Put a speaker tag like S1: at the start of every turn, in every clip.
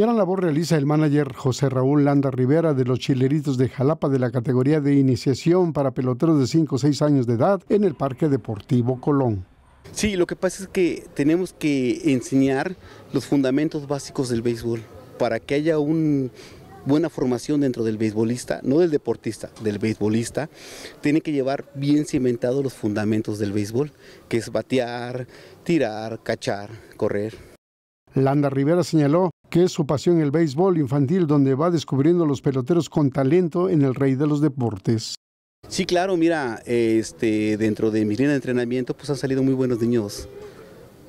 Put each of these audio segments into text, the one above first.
S1: Ya la labor realiza el manager José Raúl Landa Rivera de los Chileritos de Jalapa de la categoría de iniciación para peloteros de 5 o 6 años de edad en el Parque Deportivo Colón.
S2: Sí, lo que pasa es que tenemos que enseñar los fundamentos básicos del béisbol para que haya una buena formación dentro del béisbolista, no del deportista, del beisbolista, tiene que llevar bien cimentados los fundamentos del béisbol, que es batear, tirar, cachar, correr.
S1: Landa Rivera señaló que es su pasión el béisbol infantil, donde va descubriendo los peloteros con talento en el rey de los deportes.
S2: Sí, claro, mira, este, dentro de mi línea de entrenamiento pues han salido muy buenos niños,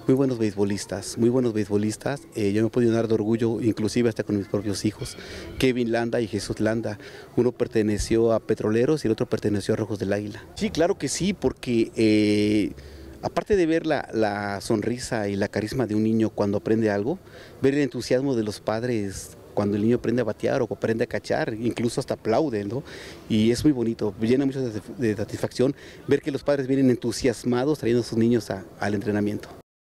S2: muy buenos beisbolistas, muy buenos beisbolistas. Eh, yo me puedo llenar de orgullo, inclusive hasta con mis propios hijos, Kevin Landa y Jesús Landa. Uno perteneció a Petroleros y el otro perteneció a Rojos del Águila. Sí, claro que sí, porque... Eh, aparte de ver la, sonrisa y la carisma de un niño cuando aprende algo, ver el entusiasmo de los padres cuando el niño aprende a batear o aprende a cachar, incluso hasta aplauden, Y es muy bonito, llena mucho de, satisfacción ver que los padres vienen entusiasmados trayendo a sus niños al entrenamiento.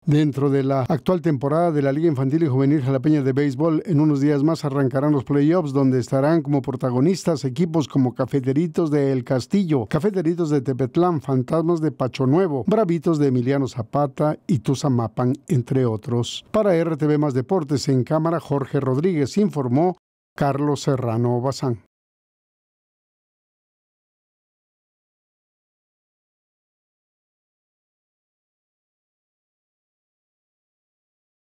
S1: Dentro de la actual temporada de la Liga Infantil y Juvenil Jalapeña de Béisbol, en unos días más arrancarán los playoffs donde estarán como protagonistas equipos como Cafeteritos de El Castillo, Cafeteritos de Tepetlán, Fantasmas de Pachonuevo, Nuevo, Bravitos de Emiliano Zapata y Tuzamapan, entre otros. Para RTV Más Deportes en cámara, Jorge Rodríguez informó Carlos
S2: Serrano Bazán.